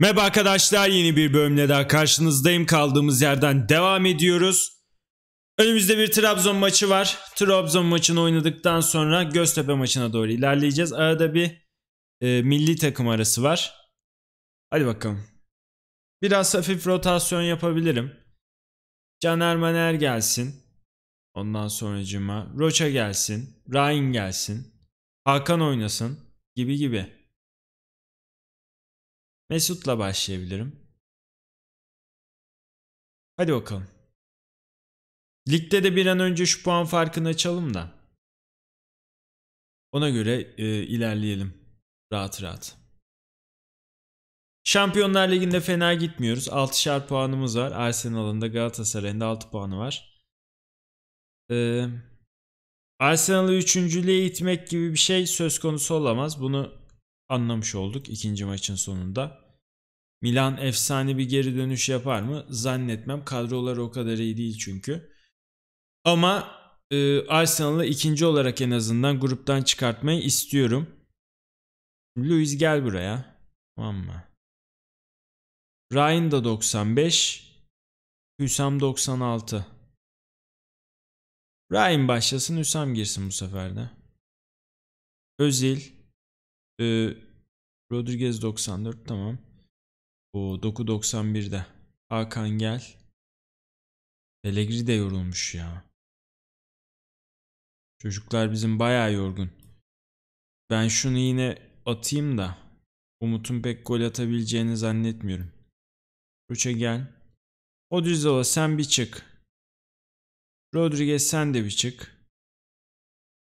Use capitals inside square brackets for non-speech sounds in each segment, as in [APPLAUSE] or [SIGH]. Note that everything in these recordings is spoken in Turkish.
Merhaba arkadaşlar yeni bir bölümle daha karşınızdayım. Kaldığımız yerden devam ediyoruz. Önümüzde bir Trabzon maçı var. Trabzon maçını oynadıktan sonra Göztepe maçına doğru ilerleyeceğiz. Arada bir e, milli takım arası var. Hadi bakalım. Biraz hafif rotasyon yapabilirim. Caner Maner gelsin. Ondan sonracıma Roça gelsin. Ryan gelsin. Hakan oynasın. Gibi gibi. Mesut'la başlayabilirim. Hadi bakalım. Ligde de bir an önce şu puan farkını açalım da. Ona göre e, ilerleyelim. Rahat rahat. Şampiyonlar Ligi'nde fena gitmiyoruz. 6'şar puanımız var. Arsenal'ın da Galatasaray'ın da 6 puanı var. Ee, Arsenal'ı 3. itmek gibi bir şey söz konusu olamaz. Bunu anlamış olduk ikinci maçın sonunda. Milan efsane bir geri dönüş yapar mı? Zannetmem. Kadroları o kadar iyi değil çünkü. Ama e, Arsenal'ı ikinci olarak en azından gruptan çıkartmayı istiyorum. Luis gel buraya. Tamam mı? Ryan da 95. Hüsam 96. Ryan başlasın Hüsam girsin bu seferde. Özil ee, Rodriguez 94 tamam. O Doku 91'de. Hakan gel. Pellegrini de yorulmuş ya. Çocuklar bizim bayağı yorgun. Ben şunu yine atayım da Umut'un pek gol atabileceğini zannetmiyorum. Ruç'e gel. Odrizola sen bir çık. Rodriguez sen de bir çık.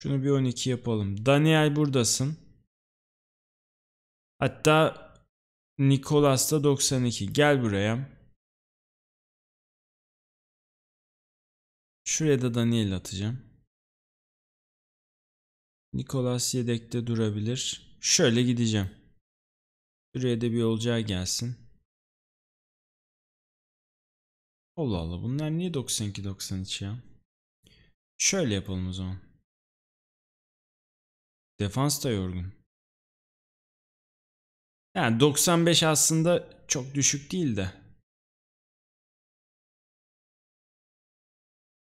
Şunu bir 12 yapalım. Daniel buradasın. Hatta Nikolas da 92. Gel buraya. Şuraya da Daniel atacağım. Nikolas yedekte durabilir. Şöyle gideceğim. Şuraya da bir olacağı gelsin. Allah Allah bunlar niye 92-93 ya? Şöyle yapalım o zaman. Defans da yorgun. Yani 95 aslında çok düşük değil de.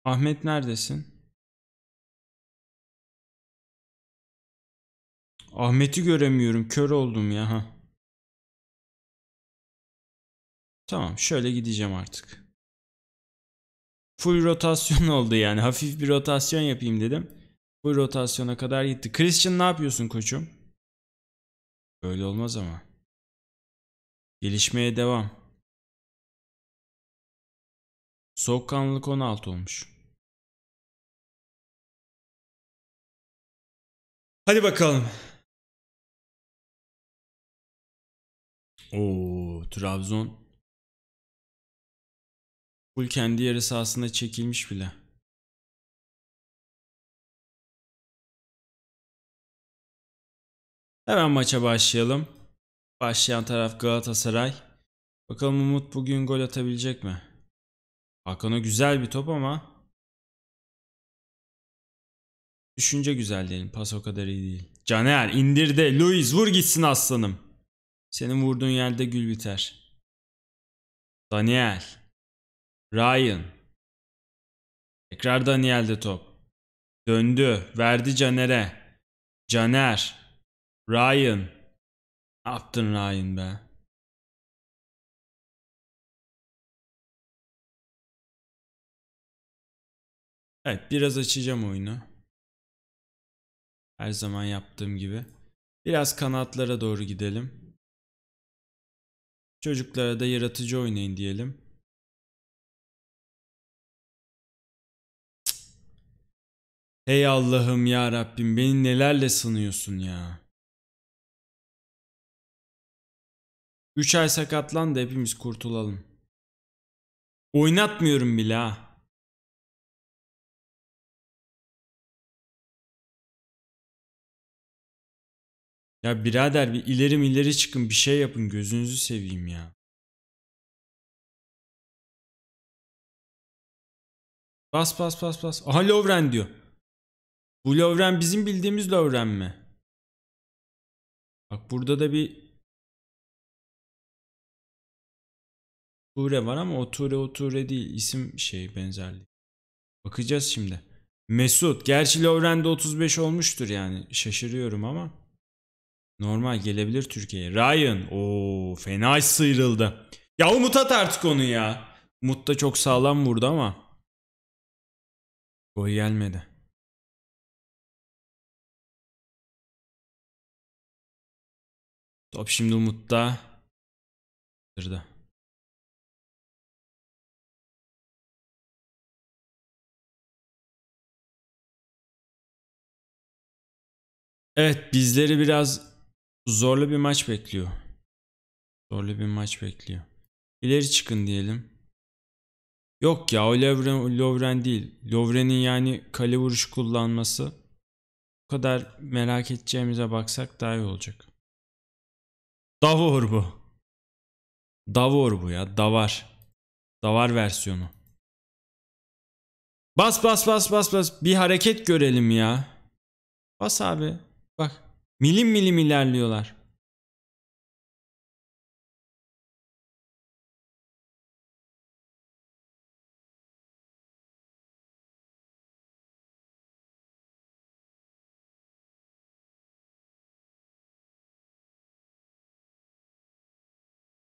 Ahmet neredesin? Ahmet'i göremiyorum. Kör oldum ya. Ha. Tamam şöyle gideceğim artık. Full rotasyon [LAUGHS] oldu yani. Hafif bir rotasyon yapayım dedim. Full rotasyona kadar gitti. Christian ne yapıyorsun koçum? Böyle olmaz ama. Gelişmeye devam. Soğukkanlılık 16 olmuş. Hadi bakalım. Oo, Trabzon. Full kendi yarı sahasında çekilmiş bile. Hemen maça başlayalım. Başlayan taraf Galatasaray. Bakalım Umut bugün gol atabilecek mi? Hakan'a güzel bir top ama Düşünce güzel Pas o kadar iyi değil. Caner indir de Luis vur gitsin aslanım. Senin vurduğun yerde gül biter. Daniel. Ryan. Tekrar Daniel'de top. Döndü. Verdi Caner'e. Caner. Ryan. Attın Ryan be. Evet biraz açacağım oyunu. Her zaman yaptığım gibi. Biraz kanatlara doğru gidelim. Çocuklara da yaratıcı oynayın diyelim. Hey Allah'ım ya Rabbim beni nelerle sanıyorsun ya. 3 ay sakatlan da hepimiz kurtulalım. Oynatmıyorum bile ha. Ya birader bir ileri ileri çıkın bir şey yapın gözünüzü seveyim ya. Bas bas bas bas. Aha Lovren diyor. Bu Lovren bizim bildiğimiz Lovren mi? Bak burada da bir Ture var ama o Ture o Ture değil. isim şey benzerliği. Bakacağız şimdi. Mesut. Gerçi Lovren'de 35 olmuştur yani. Şaşırıyorum ama. Normal gelebilir Türkiye'ye. Ryan. o fena sıyrıldı. Ya Umut at artık onu ya. Umut da çok sağlam vurdu ama. Gol gelmedi. Top şimdi Umut'ta. Sırda. Evet bizleri biraz zorlu bir maç bekliyor. Zorlu bir maç bekliyor. İleri çıkın diyelim. Yok ya o Lovren, Lovren değil. Lovren'in yani kale vuruş kullanması bu kadar merak edeceğimize baksak daha iyi olacak. Davor bu. Davor bu ya. Davar. Davar versiyonu. Bas bas bas bas bas. Bir hareket görelim ya. Bas abi. Bak milim milim ilerliyorlar.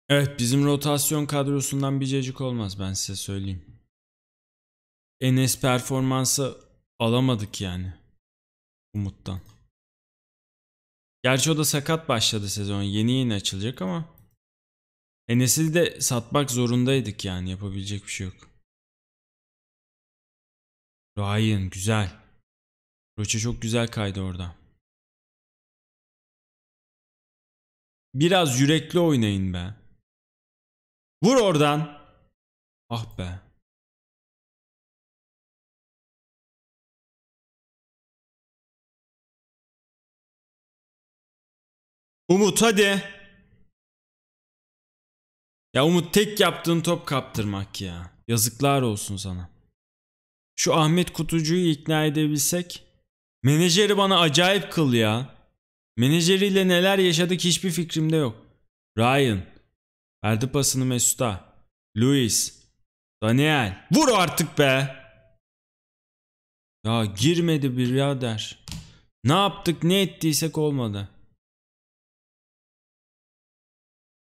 Evet bizim rotasyon kadrosundan bir cecik olmaz ben size söyleyeyim. Enes performansı alamadık yani. Umut'tan. Gerçi o da sakat başladı sezon. Yeni yeni açılacak ama. Enes'i de satmak zorundaydık yani. Yapabilecek bir şey yok. Ryan güzel. Roche çok güzel kaydı orada. Biraz yürekli oynayın be. Vur oradan. Ah be. Umut hadi. Ya Umut tek yaptığın top kaptırmak ya. Yazıklar olsun sana. Şu Ahmet Kutucu'yu ikna edebilsek. Menajeri bana acayip kıl ya. Menajeriyle neler yaşadık hiçbir fikrimde yok. Ryan. Verdi pasını Mesut'a. Luis. Daniel. Vur artık be. Ya girmedi birader. Ne yaptık ne ettiysek olmadı.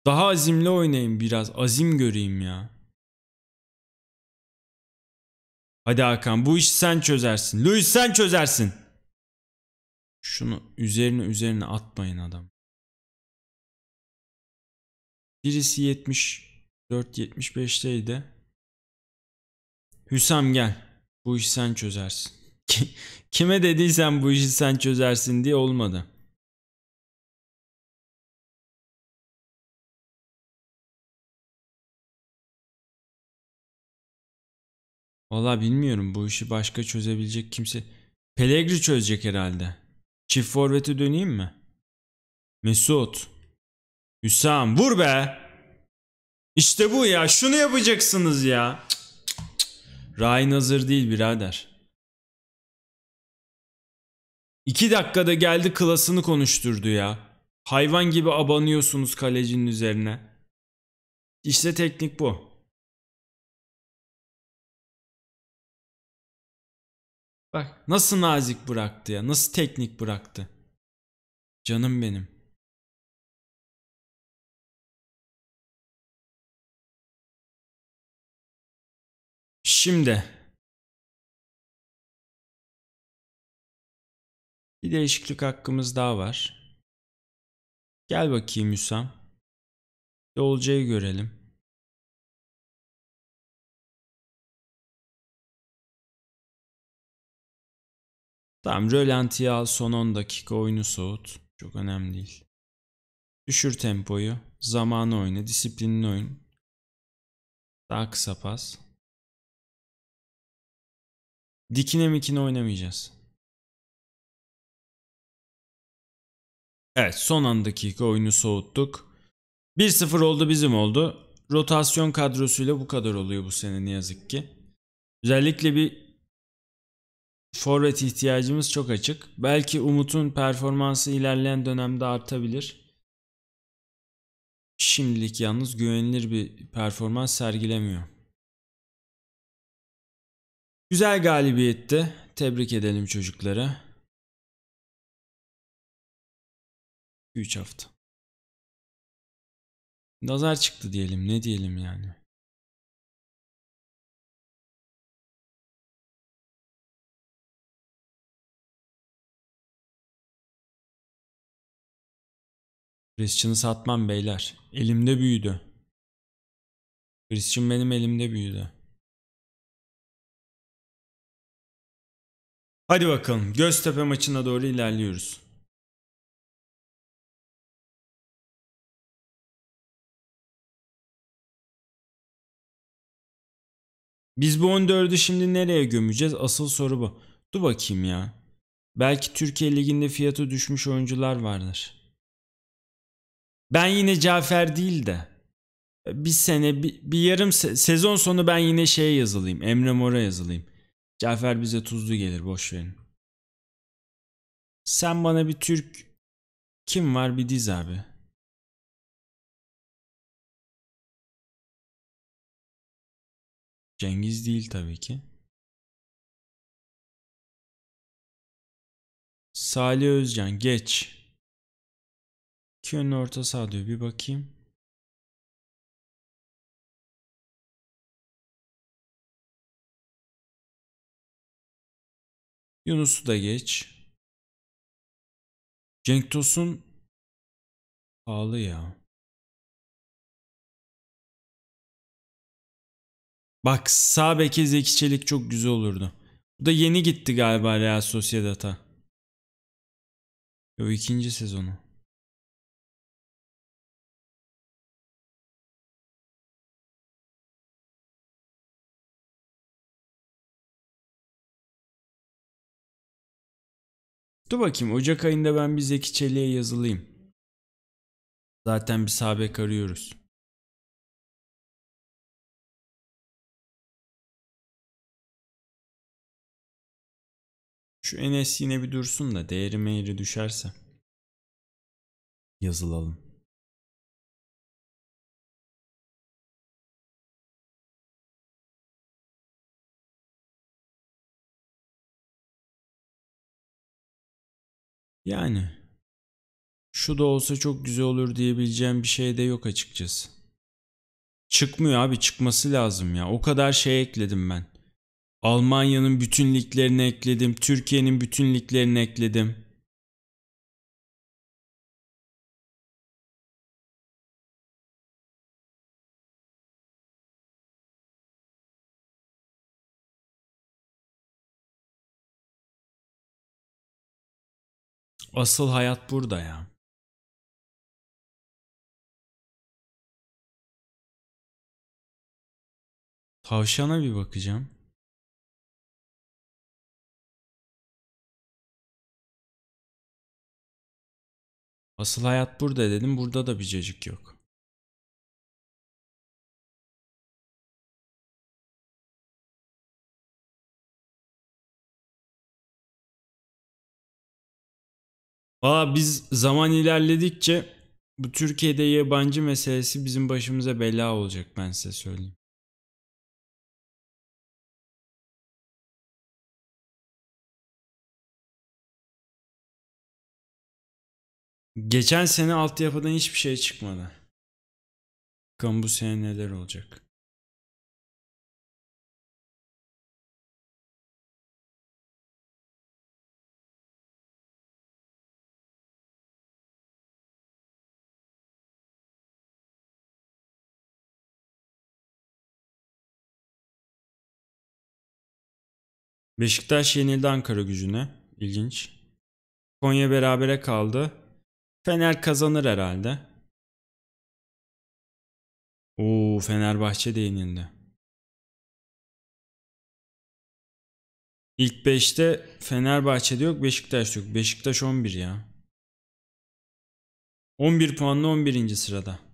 Daha azimli oynayayım biraz. Azim göreyim ya. Hadi Hakan bu işi sen çözersin. Luis sen çözersin. Şunu üzerine üzerine atmayın adam. Birisi 74-75'teydi. Hüsam gel. Bu işi sen çözersin. Kime dediysen bu işi sen çözersin diye olmadı. Valla bilmiyorum bu işi başka çözebilecek kimse. Pelegri çözecek herhalde. Çift forvete döneyim mi? Mesut. Hüsam vur be. İşte bu ya şunu yapacaksınız ya. Ryan hazır değil birader. İki dakikada geldi klasını konuşturdu ya. Hayvan gibi abanıyorsunuz kalecinin üzerine. İşte teknik bu. Bak nasıl nazik bıraktı ya. Nasıl teknik bıraktı. Canım benim. Şimdi bir değişiklik hakkımız daha var. Gel bakayım Hüsam. Yolcayı görelim. Tamam rölantiye al son 10 dakika oyunu soğut. Çok önemli değil. Düşür tempoyu. Zamanı oyna. disiplinini oyun. Daha kısa pas. Dikine mikine oynamayacağız. Evet son 10 dakika oyunu soğuttuk. 1-0 oldu bizim oldu. Rotasyon kadrosuyla bu kadar oluyor bu sene ne yazık ki. Özellikle bir forvet ihtiyacımız çok açık. Belki Umut'un performansı ilerleyen dönemde artabilir. Şimdilik yalnız güvenilir bir performans sergilemiyor. Güzel galibiyetti. Tebrik edelim çocuklara. 3 hafta. Nazar çıktı diyelim. Ne diyelim yani? Christian'ı satmam beyler. Elimde büyüdü. Christian benim elimde büyüdü. Hadi bakalım Göztepe maçına doğru ilerliyoruz. Biz bu 14'ü şimdi nereye gömeceğiz? Asıl soru bu. Dur bakayım ya. Belki Türkiye Ligi'nde fiyatı düşmüş oyuncular vardır ben yine Cafer değil de e, bir sene bir, bir yarım se sezon sonu ben yine şeye yazılayım. Emre Mor'a yazılayım. Cafer bize tuzlu gelir boş verin. Sen bana bir Türk kim var bir diz abi. Cengiz değil tabii ki. Salih Özcan geç. İki yönlü orta sağ diyor. Bir bakayım. Yunus'u da geç. Cenk Tosun pahalı ya. Bak sağ beke Zeki Çelik çok güzel olurdu. Bu da yeni gitti galiba Real Sociedad'a. O ikinci sezonu. Dur bakayım Ocak ayında ben bir Zeki Çelik'e yazılayım. Zaten bir sabek arıyoruz. Şu Enes yine bir dursun da değeri meğeri düşerse yazılalım. Yani şu da olsa çok güzel olur diyebileceğim bir şey de yok açıkçası. Çıkmıyor abi çıkması lazım ya. O kadar şey ekledim ben. Almanya'nın bütün liglerini ekledim. Türkiye'nin bütün liglerini ekledim. Asıl hayat burada ya. Tavşana bir bakacağım. Asıl hayat burada dedim. Burada da bir cacık yok. Valla biz zaman ilerledikçe bu Türkiye'de yabancı meselesi bizim başımıza bela olacak ben size söyleyeyim. Geçen sene altyapıdan hiçbir şey çıkmadı. Bakalım bu sene neler olacak. Beşiktaş yenildi Ankara gücüne. İlginç. Konya berabere kaldı. Fener kazanır herhalde. Oo Fenerbahçe de yenildi. İlk 5'te de yok Beşiktaş yok. Beşiktaş 11 ya. 11 puanla 11. sırada.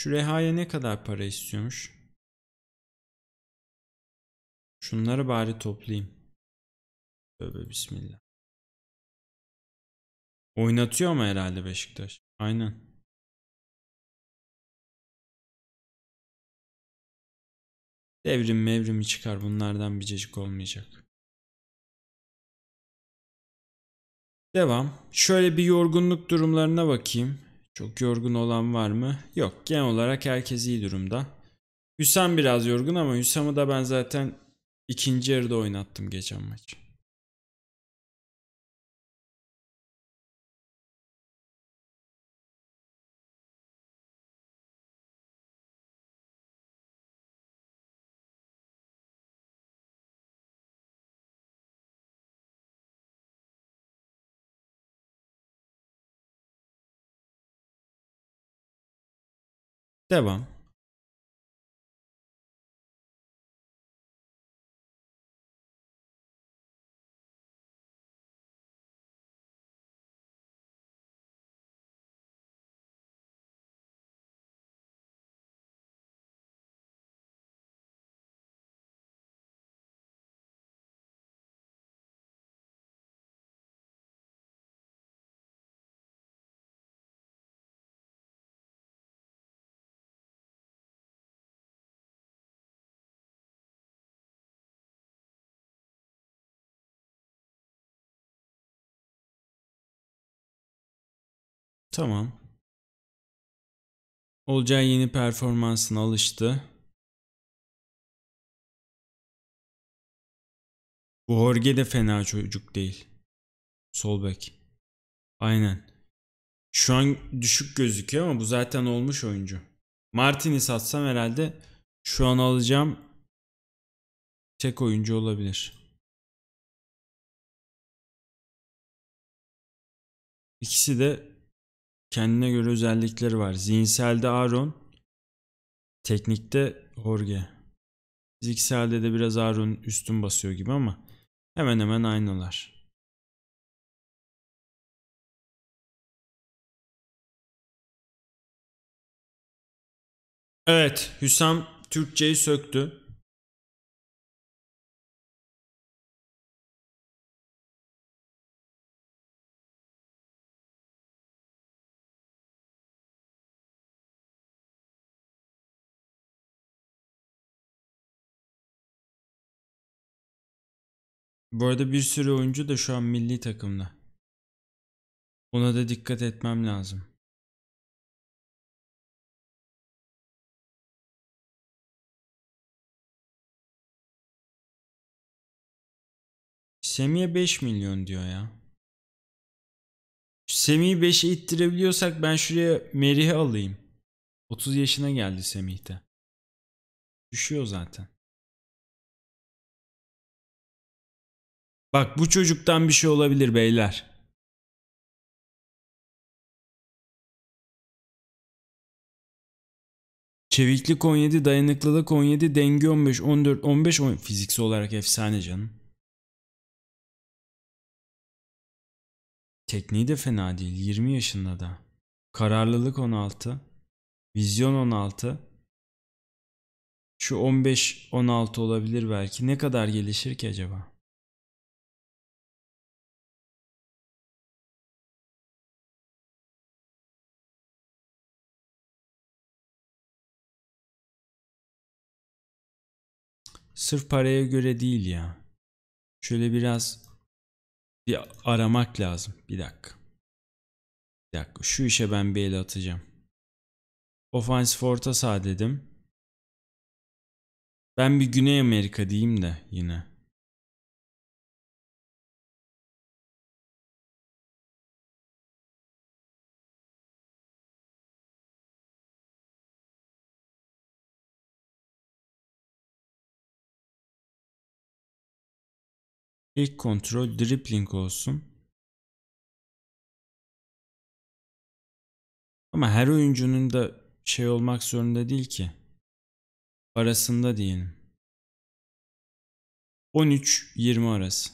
Şu Reha'ya ne kadar para istiyormuş? Şunları bari toplayayım. Tövbe bismillah. Oynatıyor mu herhalde Beşiktaş? Aynen. Devrim mevrimi çıkar bunlardan bir cacık olmayacak. Devam. Şöyle bir yorgunluk durumlarına bakayım. Çok yorgun olan var mı? Yok. Genel olarak herkes iyi durumda. Hüsam biraz yorgun ama Hüsam'ı da ben zaten ikinci yarıda oynattım geçen maç. Devam. Tamam. Olcay yeni performansına alıştı. Bu horge de fena çocuk değil. Sol bek. Aynen. Şu an düşük gözüküyor ama bu zaten olmuş oyuncu. Martin'i satsam herhalde şu an alacağım tek oyuncu olabilir. İkisi de kendine göre özellikleri var. Zihinselde Aaron, teknikte Jorge. Fizikselde de biraz Aaron üstün basıyor gibi ama hemen hemen aynılar. Evet, Hüsam Türkçeyi söktü. Bu arada bir sürü oyuncu da şu an milli takımda. Buna da dikkat etmem lazım. Semih'e 5 milyon diyor ya. Semih'i 5'e ittirebiliyorsak ben şuraya Merih'i alayım. 30 yaşına geldi Semih de. Düşüyor zaten. Bak bu çocuktan bir şey olabilir beyler. Çeviklik 17, dayanıklılık 17, denge 15, 14, 15, 10. Fiziksel olarak efsane canım. Tekniği de fena değil. 20 yaşında da. Kararlılık 16. Vizyon 16. Şu 15-16 olabilir belki. Ne kadar gelişir ki acaba? Sırf paraya göre değil ya. Şöyle biraz bir aramak lazım. Bir dakika. Bir dakika. Şu işe ben bir el atacağım. Offensive orta sağ dedim. Ben bir Güney Amerika diyeyim de yine. İlk kontrol dribbling olsun. Ama her oyuncunun da şey olmak zorunda değil ki. Arasında diyelim. 13-20 arası.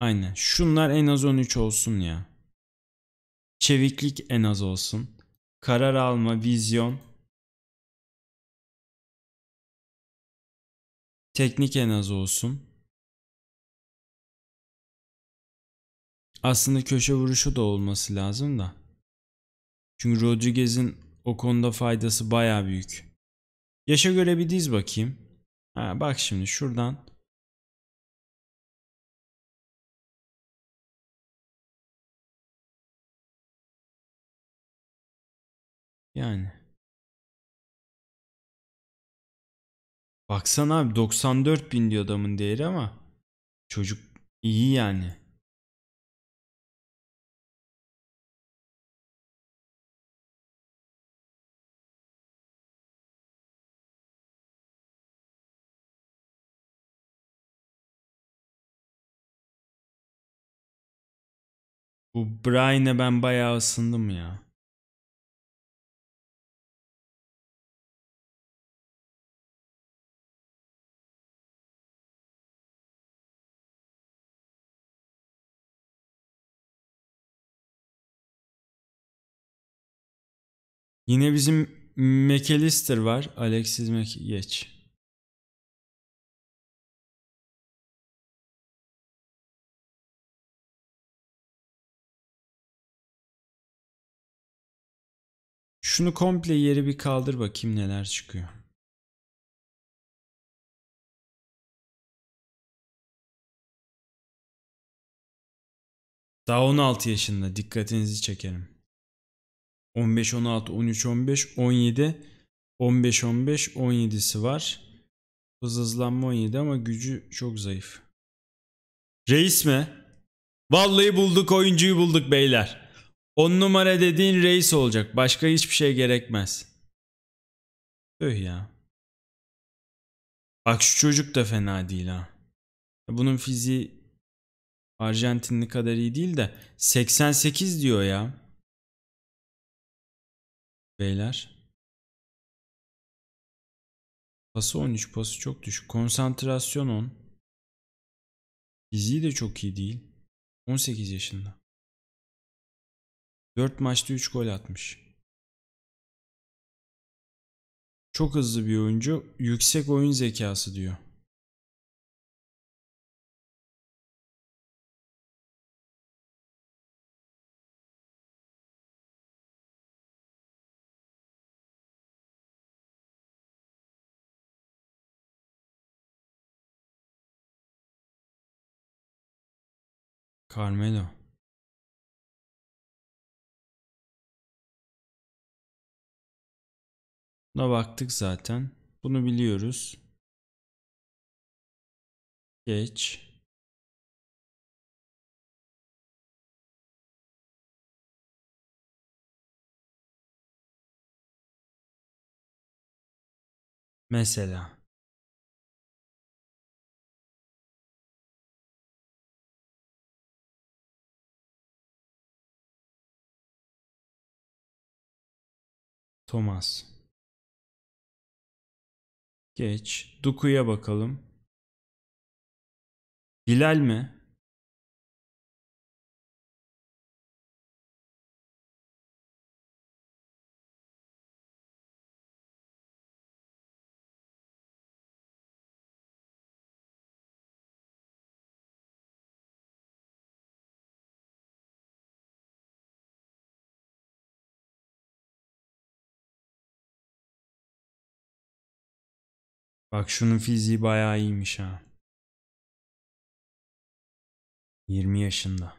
Aynen. Şunlar en az 13 olsun ya. Çeviklik en az olsun. Karar alma, vizyon. Teknik en az olsun. Aslında köşe vuruşu da olması lazım da. Çünkü Rodriguez'in o konuda faydası baya büyük. Yaşa göre bir diz bakayım. Ha, bak şimdi şuradan. Yani. Baksana abi 94 bin diyor adamın değeri ama çocuk iyi yani. Bu Brian'e ben bayağı ısındım ya. Yine bizim McAllister var. Alexis Mac geç. Şunu komple yeri bir kaldır bakayım neler çıkıyor. Daha 16 yaşında dikkatinizi çekerim. 15, 16, 13, 15, 17, 15, 15, 17'si var. Hız hızlanma 17 ama gücü çok zayıf. Reis mi? Vallahi bulduk oyuncuyu bulduk beyler. On numara dediğin reis olacak. Başka hiçbir şey gerekmez. Öh ya. Bak şu çocuk da fena değil ha. Bunun fiziği Arjantinli kadar iyi değil de 88 diyor ya. Beyler. Pası 13 pası çok düşük. Konsantrasyon 10. Fiziği de çok iyi değil. 18 yaşında. 4 maçta 3 gol atmış. Çok hızlı bir oyuncu. Yüksek oyun zekası diyor. Carmelo. Buna baktık zaten. Bunu biliyoruz. Geç. Mesela. Thomas. Geç. Duku'ya bakalım. Bilal mi? Bak şunun fiziği bayağı iyiymiş ha. 20 yaşında.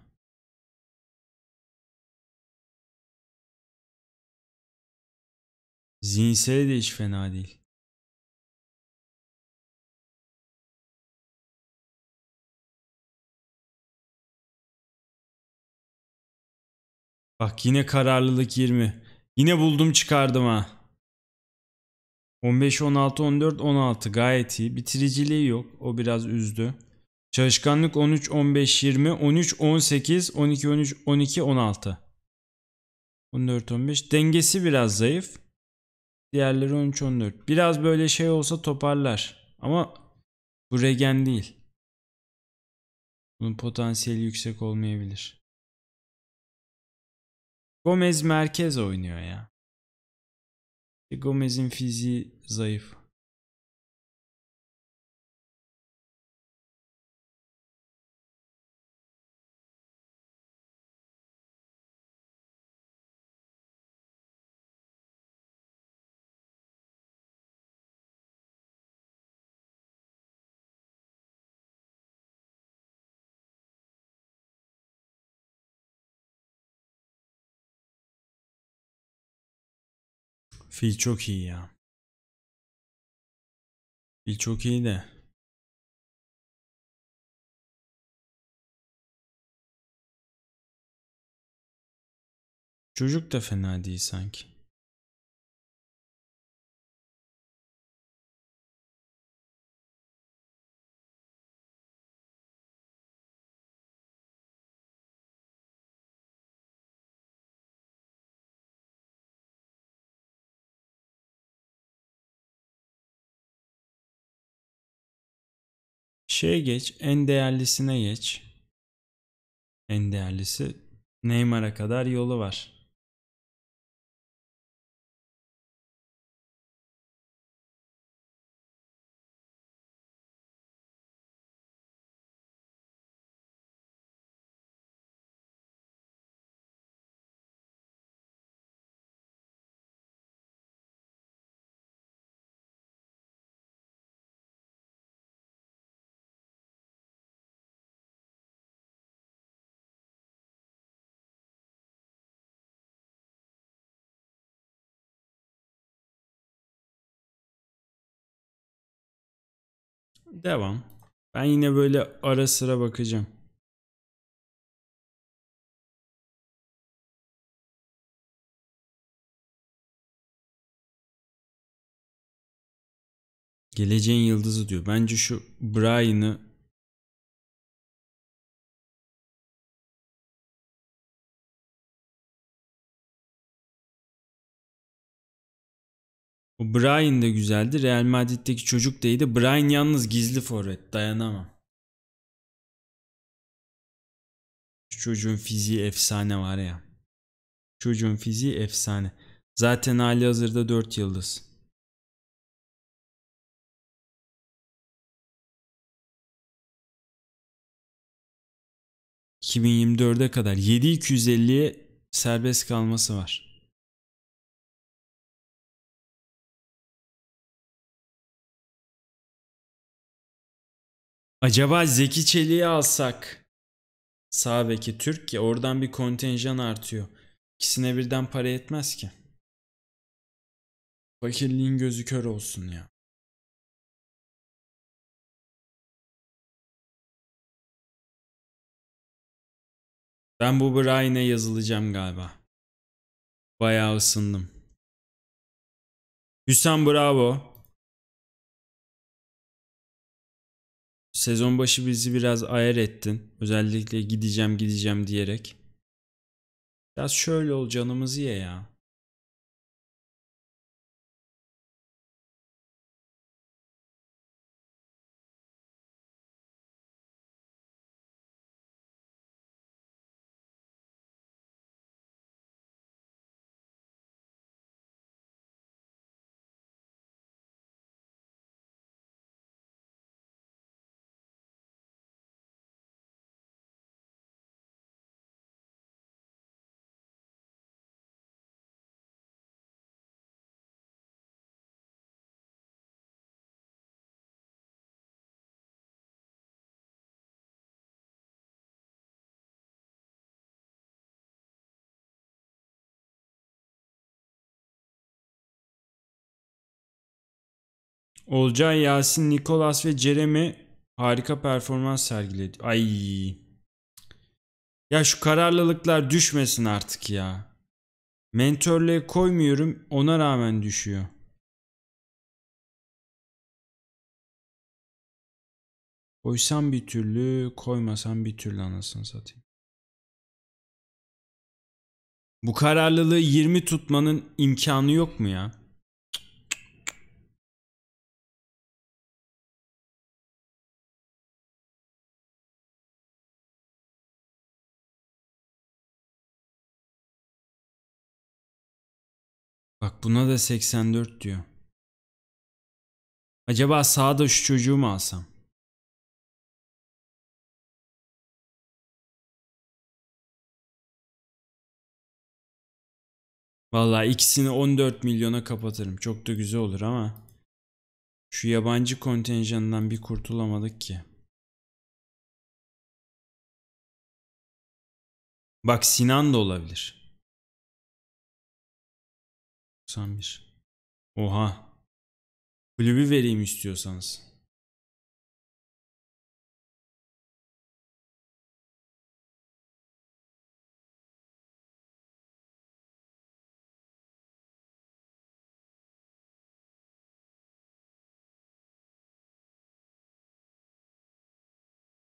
Zihinsel de hiç fena değil. Bak yine kararlılık 20. Yine buldum çıkardım ha. 15, 16, 14, 16 gayet iyi. Bitiriciliği yok. O biraz üzdü. Çalışkanlık 13, 15, 20, 13, 18, 12, 13, 12, 16. 14, 15. Dengesi biraz zayıf. Diğerleri 13, 14. Biraz böyle şey olsa toparlar. Ama bu regen değil. Bunun potansiyeli yüksek olmayabilir. Gomez merkez oynuyor ya. Et gommé, c'est Fil çok iyi ya. Fil çok iyi de. Çocuk da fena değil sanki. Şeye geç, en değerlisine geç. En değerlisi Neymar'a kadar yolu var. Devam. Ben yine böyle ara sıra bakacağım. Geleceğin yıldızı diyor. Bence şu Brian'ı O Brian da güzeldi. Real Madrid'deki çocuk değildi. Brian yalnız gizli forvet. Dayanamam. Şu çocuğun fiziği efsane var ya. Çocuğun fiziği efsane. Zaten hali hazırda 4 yıldız. ...2024'e kadar 7250'ye serbest kalması var. Acaba Zeki Çelik'i alsak? Sağ beki Türk ya oradan bir kontenjan artıyor. İkisine birden para yetmez ki. Fakirliğin gözü kör olsun ya. Ben bu Brian'e yazılacağım galiba. Bayağı ısındım. Hüsam Bravo. Sezon başı bizi biraz ayar ettin. Özellikle gideceğim gideceğim diyerek. Biraz şöyle ol canımızı ye ya. Olcay, Yasin, Nikolas ve Jeremy harika performans sergiledi. Ay. Ya şu kararlılıklar düşmesin artık ya. Mentörlüğe koymuyorum ona rağmen düşüyor. Koysam bir türlü, koymasam bir türlü anasını satayım. Bu kararlılığı 20 tutmanın imkanı yok mu ya? Bak buna da 84 diyor. Acaba sağda şu çocuğu mu alsam? Valla ikisini 14 milyona kapatırım. Çok da güzel olur ama şu yabancı kontenjandan bir kurtulamadık ki. Bak Sinan da olabilir. 91. Oha. Kulübü vereyim istiyorsanız.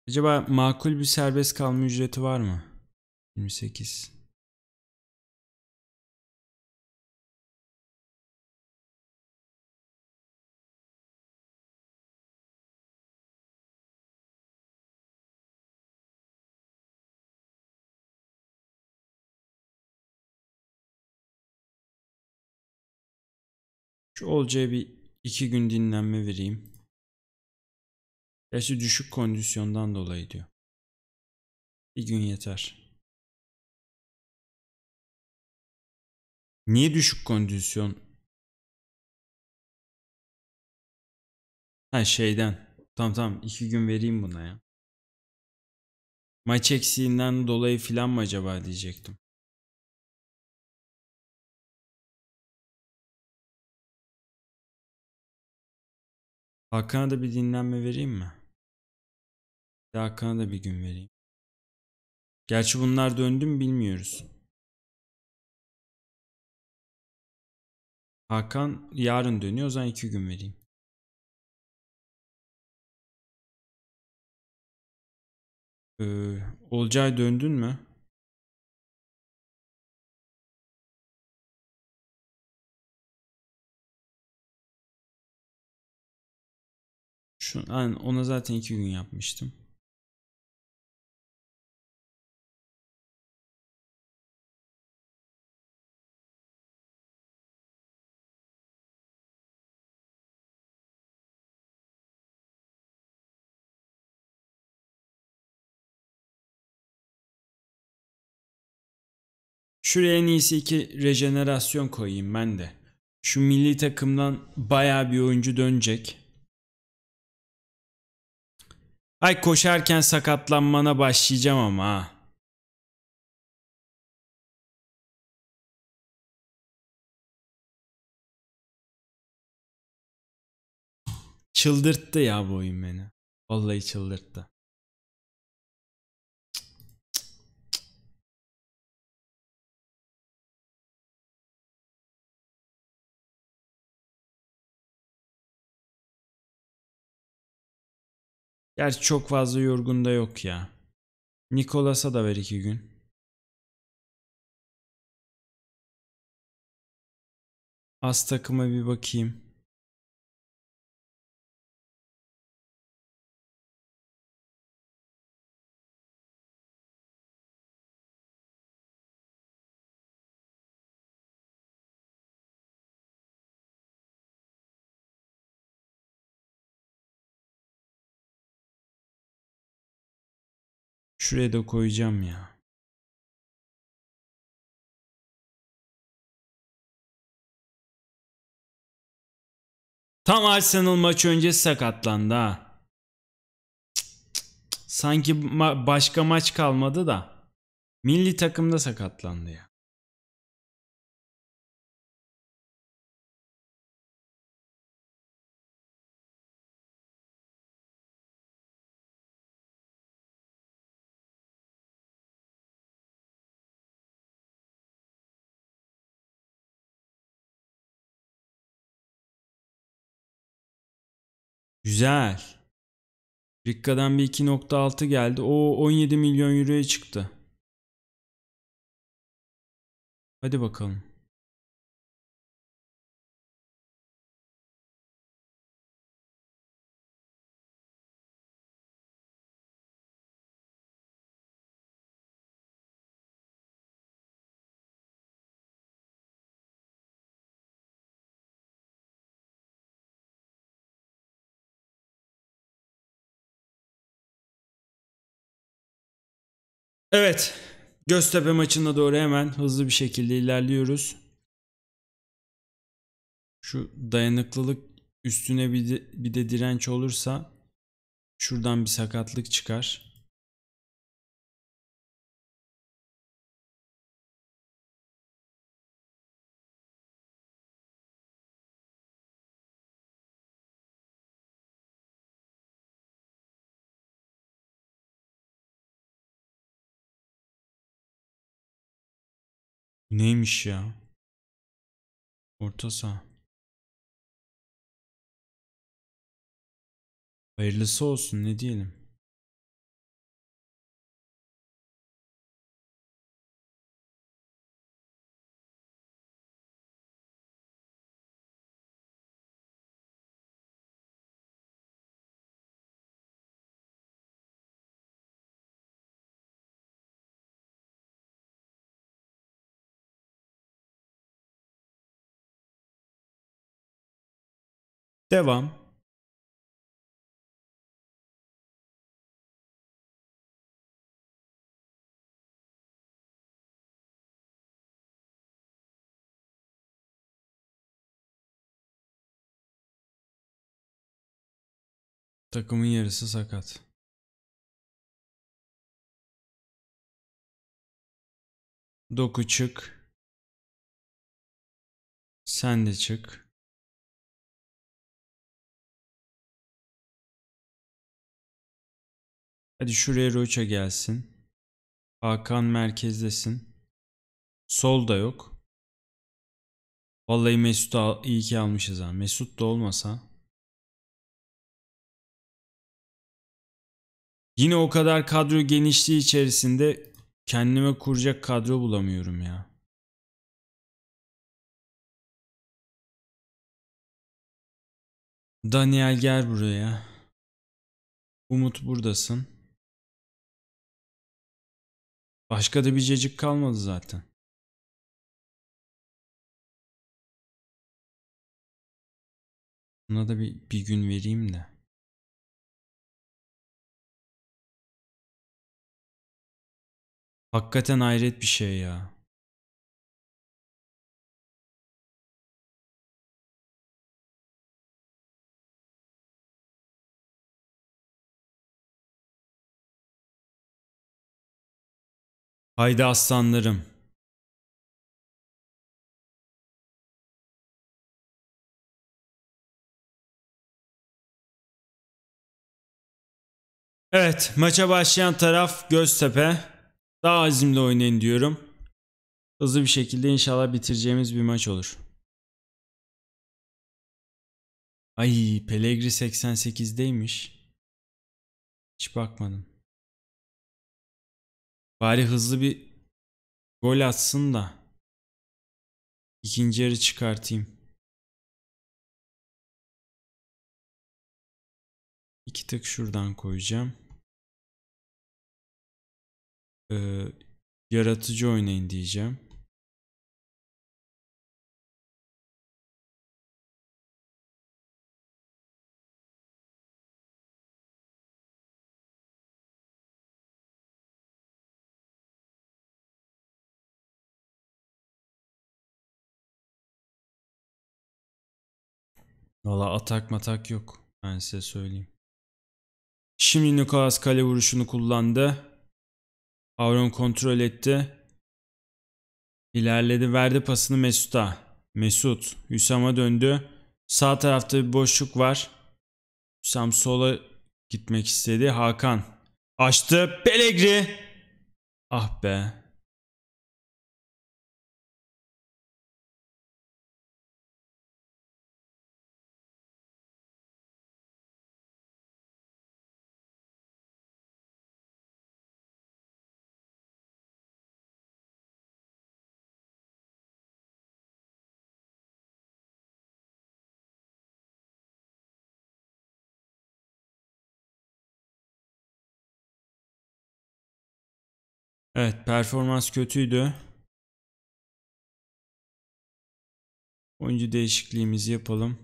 Acaba makul bir serbest kalma ücreti var mı? 28. Şu Olcay'a bir iki gün dinlenme vereyim. Gerçi düşük kondisyondan dolayı diyor. Bir gün yeter. Niye düşük kondisyon? Ha şeyden. Tamam tamam iki gün vereyim buna ya. Maç eksiğinden dolayı filan mı acaba diyecektim. Hakan'a da bir dinlenme vereyim mi? Bir Hakan'a da bir gün vereyim. Gerçi bunlar döndü mü bilmiyoruz. Hakan yarın dönüyor o zaman iki gün vereyim. Ee, Olcay döndün mü? Şu, yani ona zaten iki gün yapmıştım. Şuraya en iyisi iki rejenerasyon koyayım ben de. Şu milli takımdan baya bir oyuncu dönecek. Ay koşarken sakatlanmana başlayacağım ama Çıldırttı ya bu oyun beni. Vallahi çıldırttı. Gerçi çok fazla yorgun da yok ya. Nikolas'a da ver iki gün. Az takıma bir bakayım. Şuraya da koyacağım ya. Tam Arsenal maç öncesi sakatlandı ha. Sanki ma başka maç kalmadı da. Milli takımda sakatlandı ya. Güzel. Rikka'dan bir 2.6 geldi. O 17 milyon euroya çıktı. Hadi bakalım. Evet. Göztepe maçına doğru hemen hızlı bir şekilde ilerliyoruz. Şu dayanıklılık üstüne bir de, bir de direnç olursa şuradan bir sakatlık çıkar. Neymiş ya? Orta saha. Hayırlısı olsun ne diyelim. Devam. Takımın yarısı sakat. Doku çık. Sen de çık. Hadi şuraya Roça gelsin. Hakan merkezdesin. Sol da yok. Vallahi Mesut'u iyi ki almışız ha. Mesut da olmasa. Yine o kadar kadro genişliği içerisinde kendime kuracak kadro bulamıyorum ya. Daniel gel buraya. Umut buradasın. Başka da bir cecik kalmadı zaten. Buna da bir, bir gün vereyim de. Hakikaten hayret bir şey ya. Haydi aslanlarım. Evet maça başlayan taraf Göztepe. Daha azimle oynayın diyorum. Hızlı bir şekilde inşallah bitireceğimiz bir maç olur. Ay Pelegri 88'deymiş. Hiç bakmadım. Bari hızlı bir gol atsın da ikinci yarı çıkartayım. İki tık şuradan koyacağım. Ee, yaratıcı oynayın diyeceğim. Valla atak matak yok. Ben size söyleyeyim. Şimdi Nikolas kale vuruşunu kullandı. Avron kontrol etti. İlerledi verdi pasını Mesut'a. Mesut Hüsam'a döndü. Sağ tarafta bir boşluk var. Hüsam sola gitmek istedi. Hakan açtı. Pelegri. Ah be. Evet performans kötüydü. Oyuncu değişikliğimizi yapalım.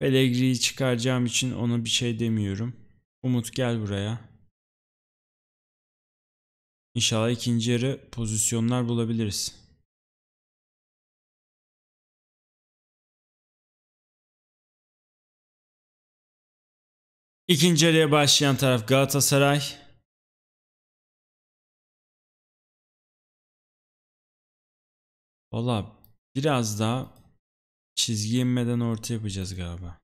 Pellegri'yi çıkaracağım için ona bir şey demiyorum. Umut gel buraya. İnşallah ikinci yarı pozisyonlar bulabiliriz. İkinci yarıya başlayan taraf Galatasaray. Valla biraz daha çizgi inmeden orta yapacağız galiba.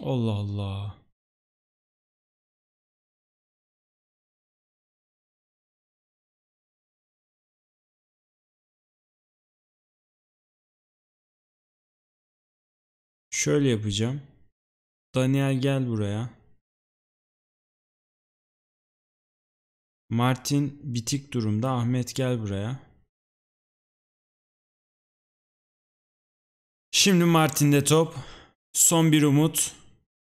Allah Allah. Şöyle yapacağım. Daniel gel buraya. Martin bitik durumda. Ahmet gel buraya. Şimdi Martin'de top. Son bir umut.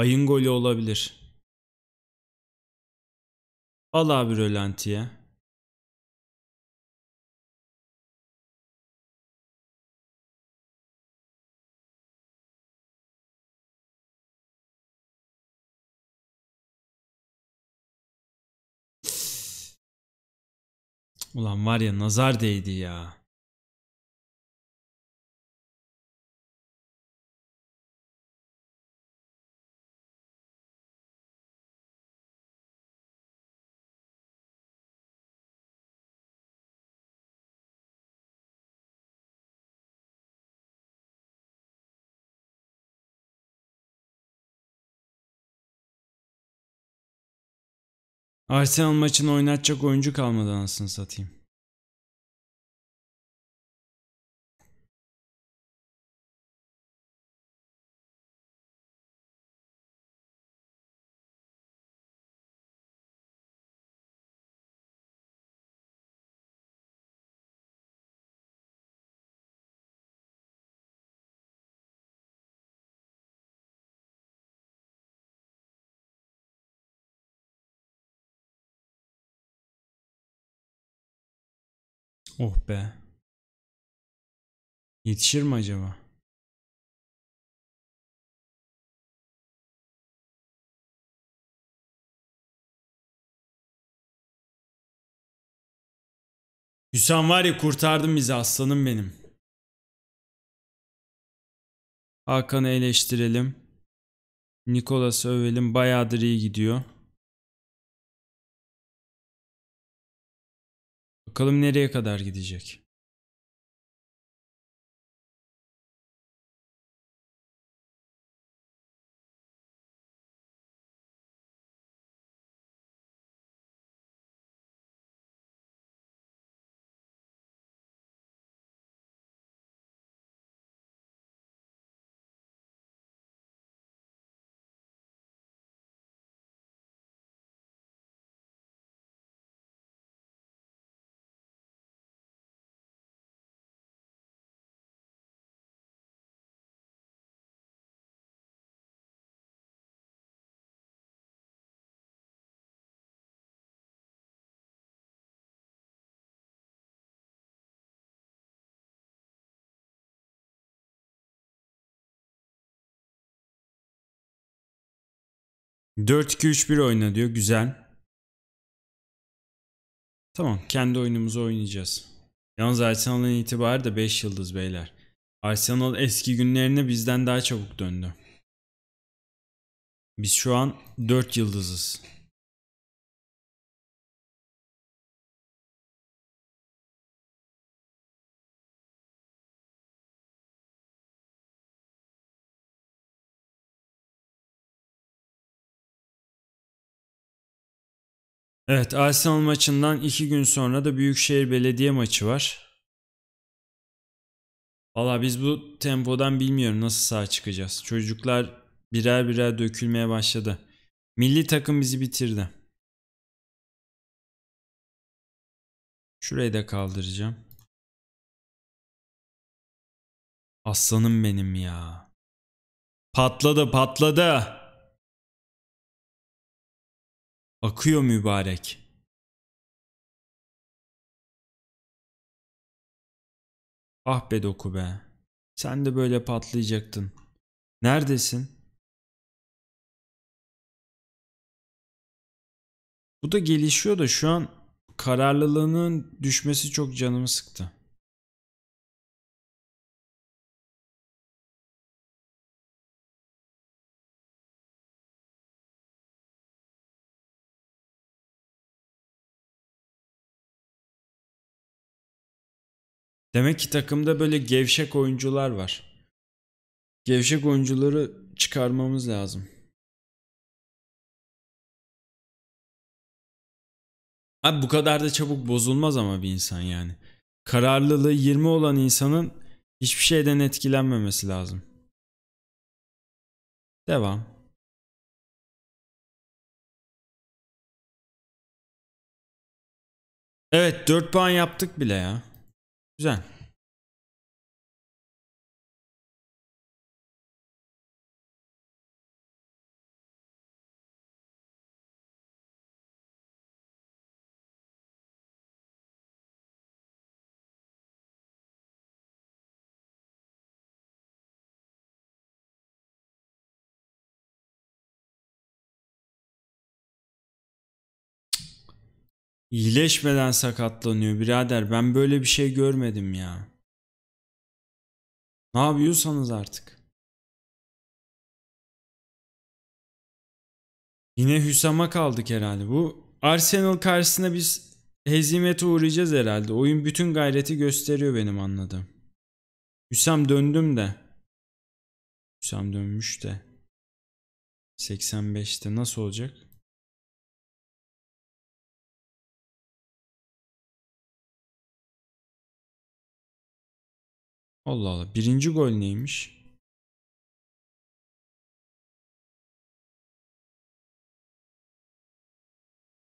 Ayın golü olabilir. Al abi rölantiye. Ulan var ya nazar değdi ya. Arsenal maçını oynatacak oyuncu kalmadı anasını satayım. Oh be. Yetişir mi acaba? Hüsam var ya kurtardın bizi aslanım benim. Hakan'ı eleştirelim. Nikolas'ı övelim. Bayağıdır iyi gidiyor. Bakalım nereye kadar gidecek. 4-2-3-1 oyna diyor. Güzel. Tamam. Kendi oyunumuzu oynayacağız. Yalnız Arsenal'ın itibarı da 5 yıldız beyler. Arsenal eski günlerine bizden daha çabuk döndü. Biz şu an 4 yıldızız. Evet Arsenal maçından iki gün sonra da Büyükşehir Belediye maçı var. Valla biz bu tempodan bilmiyorum nasıl sağ çıkacağız. Çocuklar birer birer dökülmeye başladı. Milli takım bizi bitirdi. Şurayı da kaldıracağım. Aslanım benim ya. Patladı patladı. Akıyor mübarek. Ah be doku be. Sen de böyle patlayacaktın. Neredesin? Bu da gelişiyor da şu an kararlılığının düşmesi çok canımı sıktı. Demek ki takımda böyle gevşek oyuncular var. Gevşek oyuncuları çıkarmamız lazım. Abi bu kadar da çabuk bozulmaz ama bir insan yani. Kararlılığı 20 olan insanın hiçbir şeyden etkilenmemesi lazım. Devam. Evet 4 puan yaptık bile ya. Güzel. İyileşmeden sakatlanıyor birader. Ben böyle bir şey görmedim ya. Ne yapıyorsanız artık. Yine Hüsam'a kaldık herhalde. Bu Arsenal karşısında biz hezimete uğrayacağız herhalde. Oyun bütün gayreti gösteriyor benim anladığım. Hüsam döndüm de. Hüsam dönmüş de. 85'te nasıl olacak? Allah Allah. Birinci gol neymiş?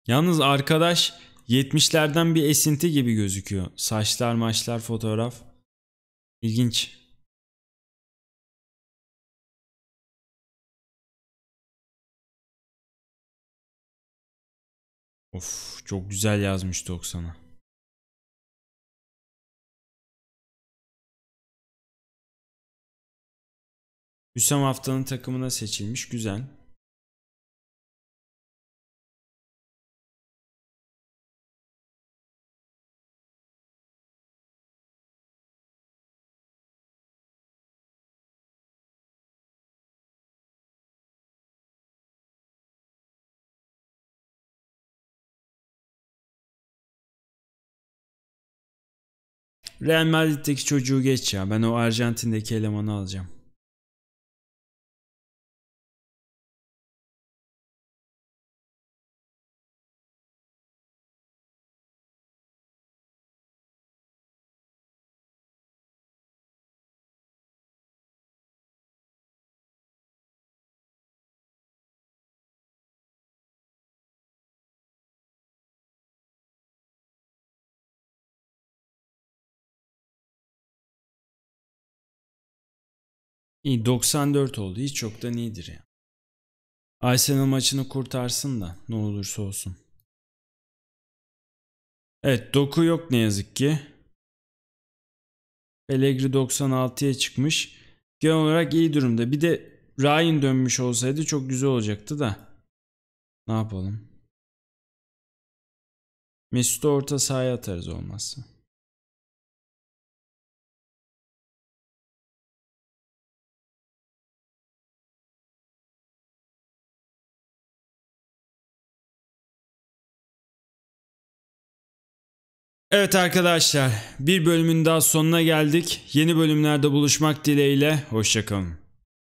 Yalnız arkadaş 70'lerden bir esinti gibi gözüküyor. Saçlar maçlar fotoğraf. İlginç. Of çok güzel yazmış 90'a. Hüsam haftanın takımına seçilmiş. Güzel. Real Madrid'deki çocuğu geç ya. Ben o Arjantin'deki elemanı alacağım. İyi 94 oldu. Hiç çoktan iyidir ya. Arsenal maçını kurtarsın da ne olursa olsun. Evet doku yok ne yazık ki. Pellegri 96'ya çıkmış. Genel olarak iyi durumda. Bir de Ryan dönmüş olsaydı çok güzel olacaktı da. Ne yapalım? Mesut'u orta sahaya atarız olmazsa. Evet arkadaşlar bir bölümün daha sonuna geldik. Yeni bölümlerde buluşmak dileğiyle. Hoşçakalın.